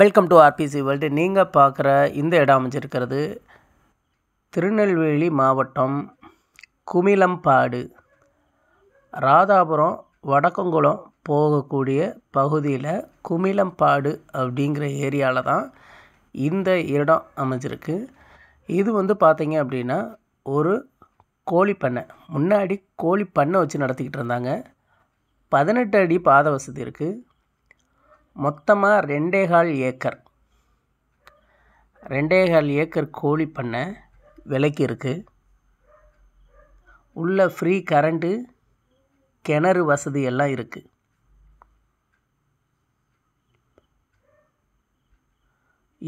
welcome to RBC world நீங்கள் பார்க்குற இந்த இடம் அமைஞ்சிருக்கிறது திருநெல்வேலி மாவட்டம் குமிலம்பாடு ராதாபுரம் வடக்கங்குளம் போகக்கூடிய பகுதியில் குமிலம்பாடு அப்படிங்கிற ஏரியாவில் தான் இந்த இடம் அமைஞ்சிருக்கு இது வந்து பார்த்திங்க அப்படின்னா ஒரு கோழி பண்ணை முன்னாடி கோழி பண்ணை வச்சு நடத்திக்கிட்டு இருந்தாங்க பதினெட்டு அடி பாத வசதி இருக்குது மொத்தமாக ரெண்டே கால் ஏக்கர் ரெண்டே கால் ஏக்கர் கோழி பண்ண விலைக்கு இருக்குது உள்ளே ஃப்ரீ கரண்ட்டு கிணறு வசதி எல்லாம் இருக்குது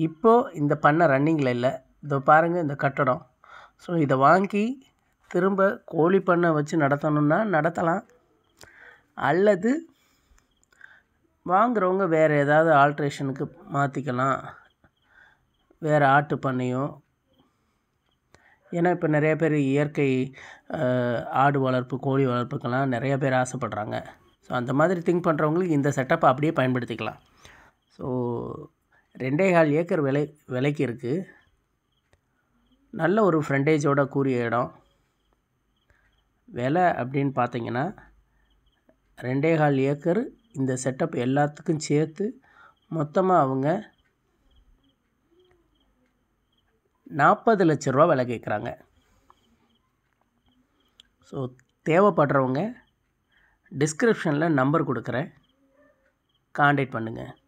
இப்போது இந்த பண்ணை ரன்னிங்கில் இல்லை இதை பாருங்கள் இந்த கட்டடம் ஸோ இதை வாங்கி திரும்ப கோழி பண்ணை வச்சு நடத்தணுன்னா நடத்தலாம் அல்லது வாங்குகிறவங்க வேறு ஏதாவது ஆல்ட்ரேஷனுக்கு மாற்றிக்கலாம் வேறு ஆட்டு பண்ணையும் ஏன்னா இப்போ நிறைய பேர் இயற்கை ஆடு வளர்ப்பு கோழி வளர்ப்புக்கெல்லாம் நிறைய பேர் ஆசைப்பட்றாங்க ஸோ அந்த மாதிரி திங்க் பண்ணுறவங்களுக்கு இந்த செட்டப்பை அப்படியே பயன்படுத்திக்கலாம் ஸோ ரெண்டே கால் ஏக்கர் விலை விலைக்கு இருக்குது நல்ல ஒரு ஃப்ரெண்டேஜோட கூறிய இடம் விலை அப்படின்னு பார்த்தீங்கன்னா ரெண்டே கால் ஏக்கர் இந்த செட்டப் எல்லாத்துக்கும் சேர்த்து மொத்தமாக அவங்க நாற்பது லட்ச ரூபா விலை கேட்குறாங்க ஸோ தேவைப்படுறவங்க டிஸ்கிரிப்ஷனில் நம்பர் கொடுக்குறேன் காண்டாக்ட் பண்ணுங்கள்